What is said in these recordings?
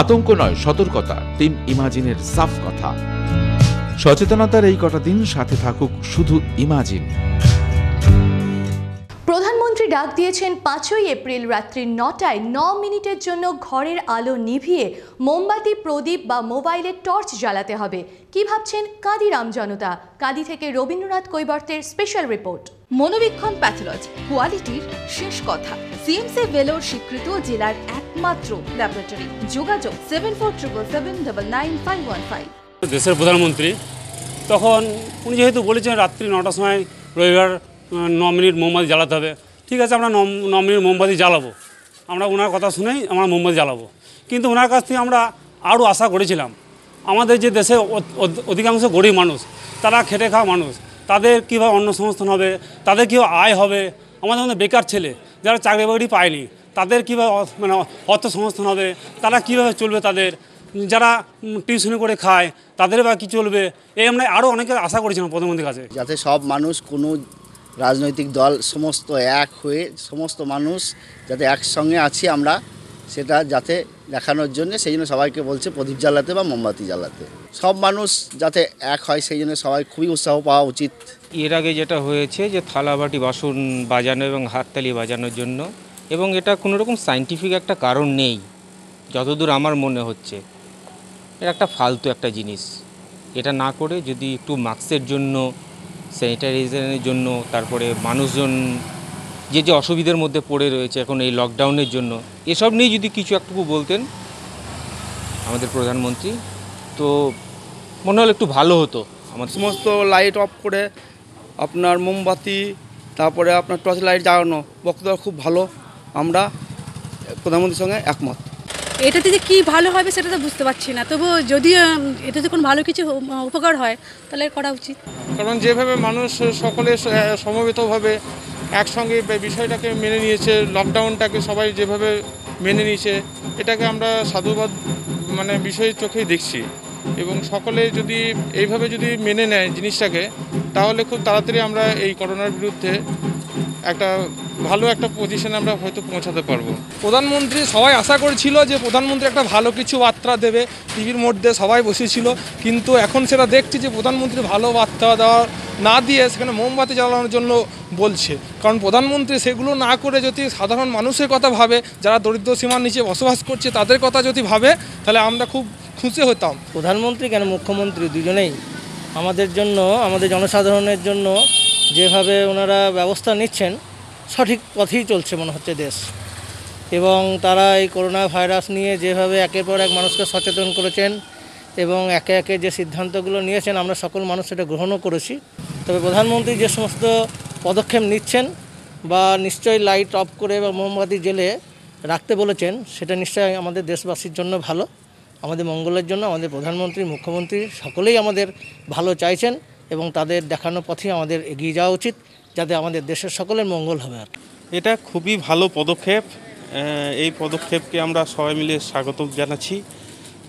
আতঙ্ক নয় সতর্কতা টিম ইমাজিনের সাফ কথা সচেতনতার এই কটা দিন সাথে থাকুক শুধু ইমাজিন প্রধানমন্ত্রী ডাক দিয়েছেন পাঁচই এপ্রিল রাত্রি নটায় ন মিনিটের জন্য ঘরের আলো নিভিয়ে মোমবাতি প্রদীপ বা মোবাইলের টর্চ জ্বালাতে হবে কি ভাবছেন কাদিরাম জনতা কাদি থেকে রবীন্দ্রনাথ কৈবর্তের স্পেশাল রিপোর্ট মনোবীক্ষণ প্যাথোলজি কোয়ালিটির শেষ কথা সিএমসি ভেলোর স্বীকৃত জেলার একমাত্র ল্যাবরেটরি যোগাযোগ seven four triple seven double nine five one five দেশের প্রধানমন্ত্রী তখন উনি যেহেতু বলেছেন রাত্রি নটার সময় রবিবার ন মিনিট মোমবাতি জ্বালাতে হবে ঠিক আছে আমরা ন মিনিট মোমবাতি জ্বালাবো আমরা ওনার কথা শুনেই আমরা মোমবাতি জ্বালাবো কিন্তু ওনার কাছ থেকে আমরা আরও আশা করেছিলাম আমাদের যে দেশে অধিকাংশ গরিব মানুষ তারা খেটে খাওয়া মানুষ তাদের কীভাবে অন্ন সংস্থান হবে তাদের কীভাবে আয় হবে আমাদের মধ্যে বেকার ছেলে যারা চাকরি বাকরি পায়নি তাদের কীভাবে মানে অর্থ সংস্থান হবে তারা কীভাবে চলবে তাদের যারা টিউশনি করে খায় তাদের বা কী চলবে এই আমরা আরও অনেকে আশা করেছিলাম প্রধানমন্ত্রীর কাছে যাতে সব মানুষ কোনো রাজনৈতিক দল সমস্ত এক হয়ে সমস্ত মানুষ যাতে একসঙ্গে আছি আমরা সেটা যাতে দেখানোর জন্য সেই জন্য সবাইকে বলছে প্রদীপ জ্বালাতে বা মোমবাতি জ্বালাতে সব মানুষ যাতে এক হয় সেই জন্য সবাই খুবই উৎসাহ পাওয়া উচিত এর আগে যেটা হয়েছে যে থালাবাটি বাসন বাজানো এবং হাততালি বাজানোর জন্য এবং এটা কোনো রকম সাইন্টিফিক একটা কারণ নেই যতদূর আমার মনে হচ্ছে এটা একটা ফালতু একটা জিনিস এটা না করে যদি একটু মাস্কের জন্য স্যানিটাইজেশনের জন্য তারপরে মানুষজন যে যে অসুবিধার মধ্যে পড়ে রয়েছে এখন এই লকডাউনের জন্য এসব নিয়ে যদি কিছু একটুকু বলতেন আমাদের প্রধানমন্ত্রী তো মনে হলো একটু ভালো হতো আমাদের সমস্ত লাইট অফ করে আপনার মোমবাতি তারপরে আপনার টর্চ লাইট জ্বালানো বক্তব্য খুব ভালো আমরা প্রধানমন্ত্রীর সঙ্গে একমত এটাতে যে কী ভালো হবে সেটা তো বুঝতে পারছি না তবু যদি এটাতে কোনো ভালো কিছু উপকার হয় তাহলে করা উচিত কারণ যেভাবে মানুষ সকলে সমবেতভাবে একসঙ্গে বিষয়টাকে মেনে নিয়েছে লকডাউনটাকে সবাই যেভাবে মেনে নিয়েছে এটাকে আমরা সাধুবাদ মানে বিষয়ের চোখেই দেখছি এবং সকলে যদি এইভাবে যদি মেনে নেয় জিনিসটাকে তাহলে খুব তাড়াতাড়ি আমরা এই করোনার বিরুদ্ধে একটা ভালো একটা পজিশনে আমরা হয়তো পৌঁছাতে পারবো প্রধানমন্ত্রী সবাই আশা করেছিল যে প্রধানমন্ত্রী একটা ভালো কিছু বার্তা দেবে টিভির মধ্যে সবাই বসেছিল কিন্তু এখন সেটা দেখছি যে প্রধানমন্ত্রী ভালো বার্তা দেওয়া না দিয়ে সেখানে মোমবাতি জ্বালানোর জন্য বলছে কারণ প্রধানমন্ত্রী সেগুলো না করে যদি সাধারণ মানুষের কথা ভাবে যারা দরিদ্র সীমার নিচে বসবাস করছে তাদের কথা যদি ভাবে তাহলে আমরা খুব খুশি হতাম প্রধানমন্ত্রী কেন মুখ্যমন্ত্রী দুজনেই আমাদের জন্য আমাদের জনসাধারণের জন্য যেভাবে ওনারা ব্যবস্থা নিচ্ছেন সঠিক পথেই চলছে মনে হচ্ছে দেশ এবং তারা এই করোনা ভাইরাস নিয়ে যেভাবে একের পর এক মানুষকে সচেতন করেছেন এবং একে একে যে সিদ্ধান্তগুলো নিয়েছেন আমরা সকল মানুষ সেটা গ্রহণও করেছি তবে প্রধানমন্ত্রী যে সমস্ত পদক্ষেপ নিচ্ছেন বা নিশ্চয়ই লাইট অফ করে বা মোমবাতি জেলে রাখতে বলেছেন সেটা নিশ্চয়ই আমাদের দেশবাসীর জন্য ভালো আমাদের মঙ্গলের জন্য আমাদের প্রধানমন্ত্রী মুখ্যমন্ত্রী সকলেই আমাদের ভালো চাইছেন এবং তাদের দেখানো পথে আমাদের এগিয়ে যাওয়া উচিত যাতে আমাদের দেশের সকলের মঙ্গল হবে আর এটা খুবই ভালো পদক্ষেপ এই পদক্ষেপকে আমরা সবাই মিলে স্বাগত জানাচ্ছি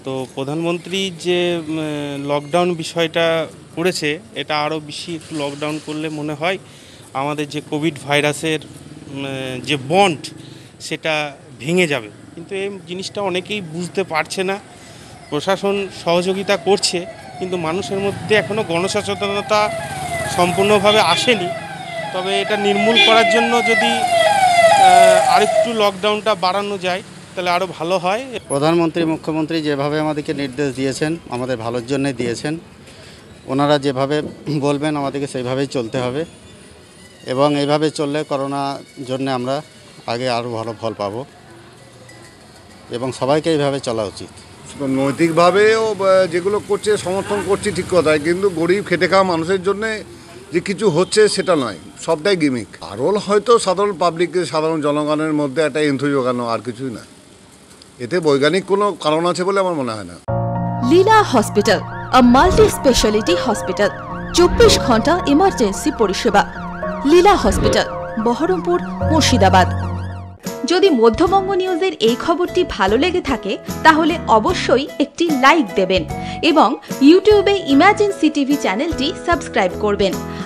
তো প্রধানমন্ত্রী যে লকডাউন বিষয়টা করেছে এটা আরও বেশি একটু লকডাউন করলে মনে হয় আমাদের যে কোভিড ভাইরাসের যে বন্ড সেটা ভেঙে যাবে কিন্তু এই জিনিসটা অনেকেই বুঝতে পারছে না প্রশাসন সহযোগিতা করছে কিন্তু মানুষের মধ্যে এখনও গণসচেতনতা সম্পূর্ণভাবে আসেনি তবে এটা নির্মূল করার জন্য যদি আরেকটু লকডাউনটা বাড়ানো যায় তাহলে আরও ভালো হয় প্রধানমন্ত্রী মুখ্যমন্ত্রী যেভাবে আমাদেরকে নির্দেশ দিয়েছেন আমাদের ভালোর জন্যে দিয়েছেন ওনারা যেভাবে বলবেন আমাদেরকে সেইভাবেই চলতে হবে এবং এইভাবে চললে করোনা জন্য আমরা আগে আরও ভালো ফল পাব এবং সবাইকে এইভাবে চলা উচিত নৈতিকভাবেও যেগুলো করছে সমর্থন করছি ঠিক কথায় কিন্তু গরিব খেটে খাওয়া মানুষের জন্যে যে কিছু হচ্ছে সেটা নয় সবটাই গিমিক আরোল হয়তো সাধারণ পাবলিককে সাধারণ জনগণের মধ্যে একটা ইন্ধু জোগানো আর কিছুই না এতে বৈজ্ঞানিক কোনো কারণ আছে বলে আমার মনে হয় না Leela hospital multi speciality hospital চব্বিশ ঘন্টা ইমার্জেন্সি পরিষেবা লীলা হসপিটাল বহরমপুর মুর্শিদাবাদ যদি মধ্যবঙ্গ নিউজের এই খবরটি ভালো লেগে থাকে তাহলে অবশ্যই একটি লাইক দেবেন এবং ইউটিউবে ইমার্জেন্সি টিভি চ্যানেলটি সাবস্ক্রাইব করবেন